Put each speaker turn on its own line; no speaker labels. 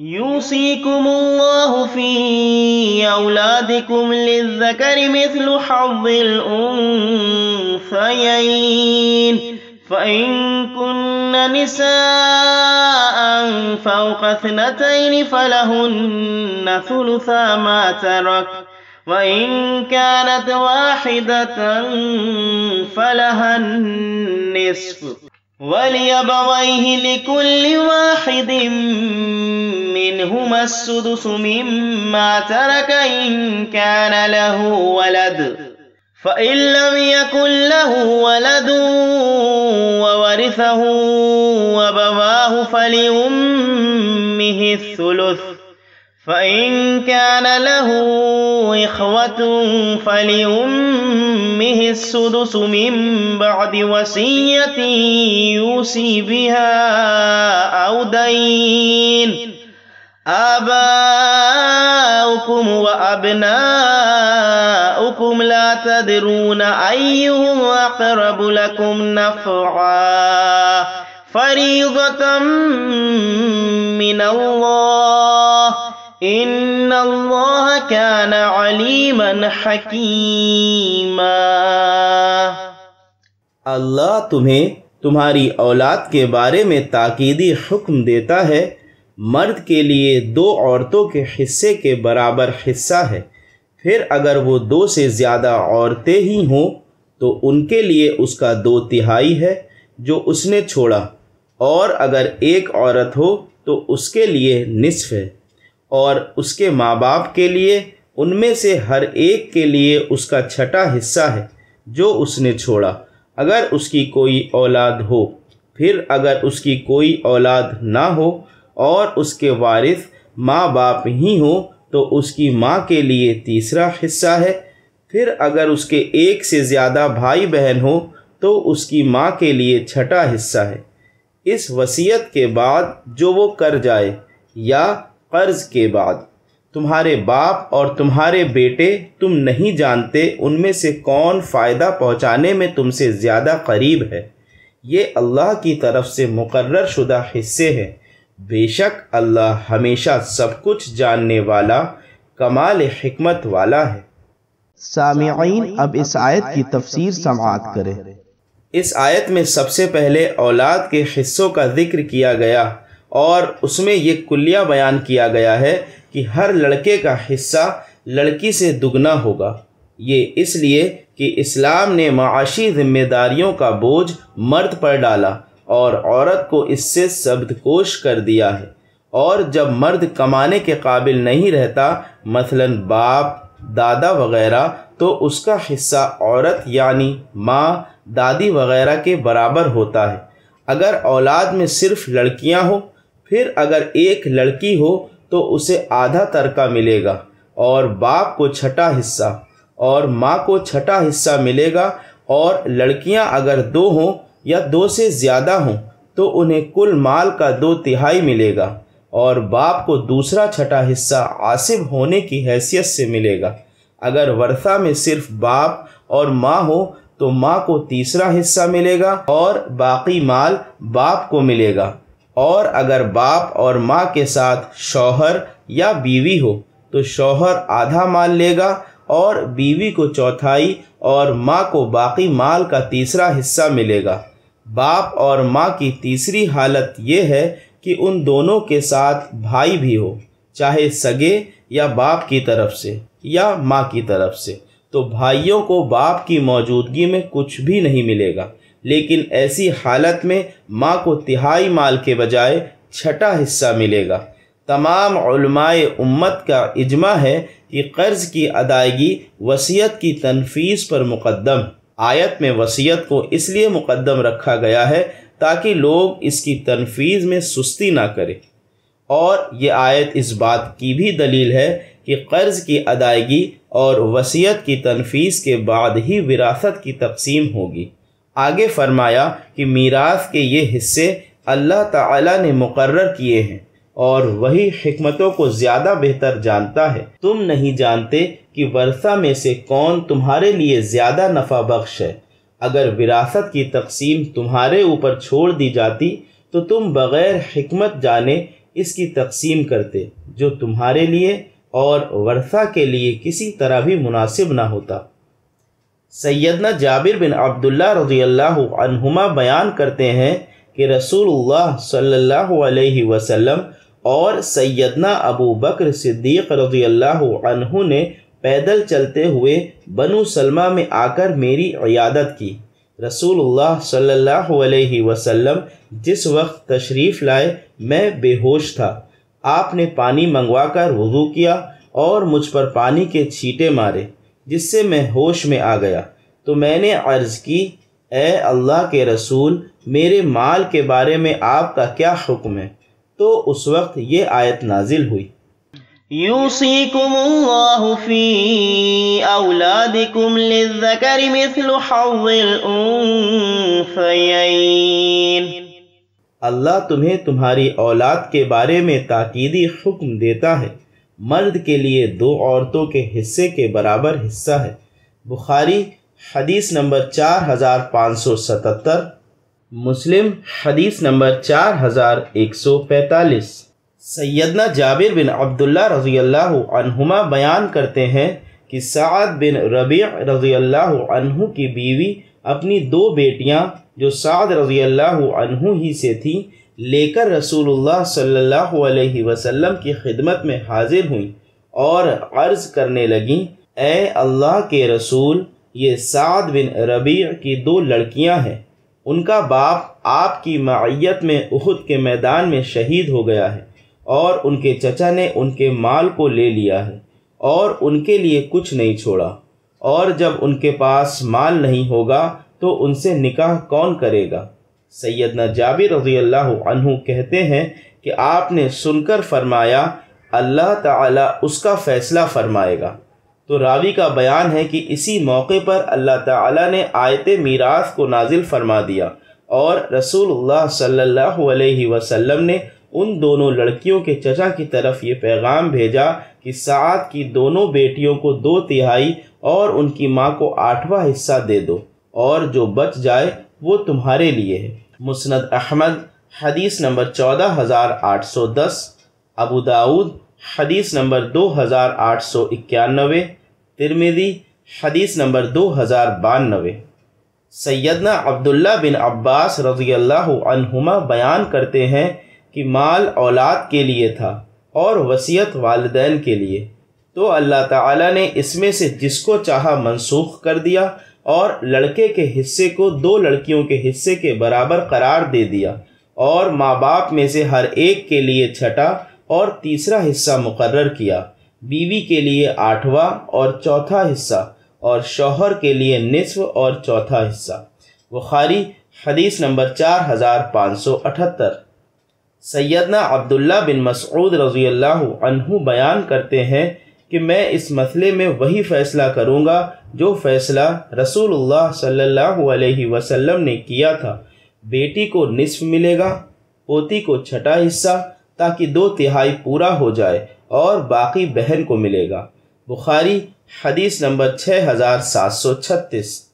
يوصيكم الله في أولادكم للذكر مثل حظ الأنثيين فإن كن نساء فوق اثنتين فلهن ثلثا ما ترك وإن كانت واحدة فلها النصف
وليبويه
لكل واحد منهما السدس مما ترك إن كان له ولد فإن لم يكن له ولد وورثه وبواه فلأمه الثلث فإن كان له إخوة فلأمه السدس من بعد وصية يوصي بها أو دين آباؤكم وأبناؤكم لا تدرون أيهم أقرب لكم نفعا فريضة من الله حکیما
اللہ تمہیں تمہاری اولاد کے بارے میں تاکیدی حکم دیتا ہے مرد کے لیے دو عورتوں کے حصے کے برابر حصہ ہے پھر اگر وہ دو سے زیادہ عورتیں ہی ہوں تو ان کے لیے اس کا دو تہائی ہے جو اس نے چھوڑا اور اگر ایک عورت ہو تو اس کے لیے نصف ہے اور اس کے ماں باپ کے لیے ان میں سے ہر ایک کے لیے اس کا چھٹا حصہ ہے جو اس نے چھوڑا اگر اس کی کوئی اولاد ہو پھر اگر اس کی کوئی اولاد نہ ہو اور اس کے وارث ماں باپ ہی ہو تو اس کی ماں کے لیے تیسرا حصہ ہے پھر اگر اس کے ایک سے زیادہ بھائی بہن ہوں تو اس کی ماں کے لیے چھٹا حصہ ہے اس وصیت کے بعد جو وہ کر جائے یا قرض کے بعد تمہارے باپ اور تمہارے بیٹے تم نہیں جانتے ان میں سے کون فائدہ پہنچانے میں تم سے سے زیادہ قریب ہے یہ اللہ کی طرف مقرر شدہ حصے بے شک اللہ ہمیشہ سب کچھ جاننے والا کمال حکمت والا ہے سامعین اب اس آیت کی تفسیر سماعت کریں اس آیت میں سب سے پہلے اولاد کے حصوں کا ذکر کیا گیا اور اس میں یہ کلیہ بیان کیا گیا ہے کہ ہر لڑکے کا حصہ لڑکی سے دگنا ہوگا یہ اس لیے کہ اسلام نے معاشی ذمہ داریوں کا بوجھ مرد پر ڈالا اور عورت کو اس سے سبد کوش کر دیا ہے اور جب مرد کمانے کے قابل نہیں رہتا مثلا باپ دادا وغیرہ تو اس کا حصہ عورت یعنی ماں دادی وغیرہ کے برابر ہوتا ہے اگر اولاد میں صرف لڑکیاں ہوں پھر اگر ایک لڑکی ہو تو اسے آدھا ترکہ ملے گا اور باپ کو چھٹا حصہ اور ماں کو چھٹا حصہ ملے گا اور لڑکیاں اگر دو ہوں یا دو سے زیادہ ہوں تو انہیں کل مال کا دو تہائی ملے گا اور باپ کو دوسرا چھٹا حصہ عاصب ہونے کی حیثیت سے ملے گا اگر ورثہ میں صرف باپ اور ماں ہو تو ماں کو تیسرا حصہ ملے گا اور باقی مال باپ کو ملے گا اور اگر باپ اور ماں کے ساتھ شوہر یا بیوی ہو تو شوہر آدھا مال لے گا اور بیوی کو چوتھائی اور ماں کو باقی مال کا تیسرا حصہ ملے گا باپ اور ماں کی تیسری حالت یہ ہے کہ ان دونوں کے ساتھ بھائی بھی ہو چاہے سگے یا باپ کی طرف سے یا ماں کی طرف سے تو بھائیوں کو باپ کی موجودگی میں کچھ بھی نہیں ملے گا لیکن ایسی حالت میں ماں کو تہائی مال کے بجائے چھٹا حصہ ملے گا تمام علماء امت کا اجماع ہے کہ قرض کی ادائیگی وصیت کی تنفیذ پر مقدم آیت میں وصیت کو اس لیے مقدم رکھا گیا ہے تاکہ لوگ اس کی تنفیذ میں سستی نہ کرے اور یہ آیت اس بات کی بھی دلیل ہے کہ قرض کی ادائیگی اور وصیت کی تنفیذ کے بعد ہی وراثت کی تقسیم ہوگی آگے فرمایا کہ میراث کے یہ حصے اللہ تعالیٰ نے مقرر کیے ہیں اور وہی حکمتوں کو زیادہ بہتر جانتا ہے تم نہیں جانتے کہ ورثہ میں سے کون تمہارے لیے زیادہ نفع بخش ہے اگر وراثت کی تقسیم تمہارے اوپر چھوڑ دی جاتی تو تم بغیر حکمت جانے اس کی تقسیم کرتے جو تمہارے لیے اور ورثہ کے لیے کسی طرح بھی مناسب نہ ہوتا سیدنا جابر بن عبداللہ رضی اللہ عنہما بیان کرتے ہیں کہ رسول اللہ صلی اللہ علیہ وسلم اور سیدنا ابو بکر صدیق رضی اللہ عنہ نے پیدل چلتے ہوئے بنو سلمہ میں آ کر میری عیادت کی رسول اللہ صلی اللہ علیہ وسلم جس وقت تشریف لائے میں بے ہوش تھا آپ نے پانی منگوا کر وضو کیا اور مجھ پر پانی کے چھیٹے مارے جس سے میں ہوش میں آ گیا تو میں نے عرض کی اے اللہ کے رسول میرے مال کے بارے میں آپ کا کیا حکم ہے تو اس وقت یہ آیت نازل ہوئی اللہ تمہیں تمہاری اولاد کے بارے میں تاکیدی حکم دیتا ہے مرد کے لیے دو عورتوں کے حصے کے برابر حصہ ہے بخاری حدیث نمبر چار ہزار پانچ سو ستتر مسلم حدیث نمبر چار ہزار ایک سو پینتالیس سیدنا جابر بن عبداللہ رضی اللہ عنہما بیان کرتے ہیں کہ سعد بن ربیع رضی اللہ عنہ کی بیوی اپنی دو بیٹیاں جو سعد رضی اللہ عنہ ہی سے تھیں لے کر رسول اللہ صلی اللہ علیہ وسلم کی خدمت میں حاضر ہوئیں اور عرض کرنے لگیں اے اللہ کے رسول یہ سعد بن ربیع کی دو لڑکیاں ہیں ان کا باپ آپ کی معیت میں احد کے میدان میں شہید ہو گیا ہے اور ان کے چچا نے ان کے مال کو لے لیا ہے اور ان کے لیے کچھ نہیں چھوڑا اور جب ان کے پاس مال نہیں ہوگا تو ان سے نکاح کون کرے گا سیدنا جابر رضی اللہ عنہ کہتے ہیں کہ آپ نے سن کر فرمایا اللہ تعالیٰ اس کا فیصلہ فرمائے گا تو راوی کا بیان ہے کہ اسی موقع پر اللہ تعالیٰ نے آیت میراث کو نازل فرما دیا اور رسول اللہ صلی اللہ علیہ وسلم نے ان دونوں لڑکیوں کے چچا کی طرف یہ پیغام بھیجا کہ سعد کی دونوں بیٹیوں کو دو تہائی اور ان کی ماں کو آٹھواں حصہ دے دو اور جو بچ جائے وہ تمہارے لیے ہے مسند احمد حدیث نمبر چودہ ہزار آٹھ سو دس ابو داود حدیث نمبر دو ہزار آٹھ سو اکیانوے ترمیدی حدیث نمبر دو ہزار بانوے سیدنا عبداللہ بن عباس رضی اللہ عنہما بیان کرتے ہیں کہ مال اولاد کے لیے تھا اور وصیت والدین کے لیے تو اللہ تعالیٰ نے اس میں سے جس کو چاہا منسوخ کر دیا اور لڑکے کے حصے کو دو لڑکیوں کے حصے کے برابر قرار دے دیا اور ماں باپ میں سے ہر ایک کے لیے چھٹا اور تیسرا حصہ مقرر کیا بیوی کے لیے آٹھواں اور چوتھا حصہ اور شوہر کے لیے نصف اور چوتھا حصہ بخاری حدیث نمبر چار ہزار پانچ سو اٹھتر سیدنا عبداللہ بن مسعود رضی اللہ عنہ بیان کرتے ہیں کہ میں اس مسئلے میں وہی فیصلہ کروں گا جو فیصلہ رسول اللہ صلی اللہ علیہ وسلم نے کیا تھا بیٹی کو نصف ملے گا پوتی کو چھٹا حصہ تاکہ دو تہائی پورا ہو جائے اور باقی بہن کو ملے گا بخاری حدیث نمبر چھ ہزار سات سو چھتیس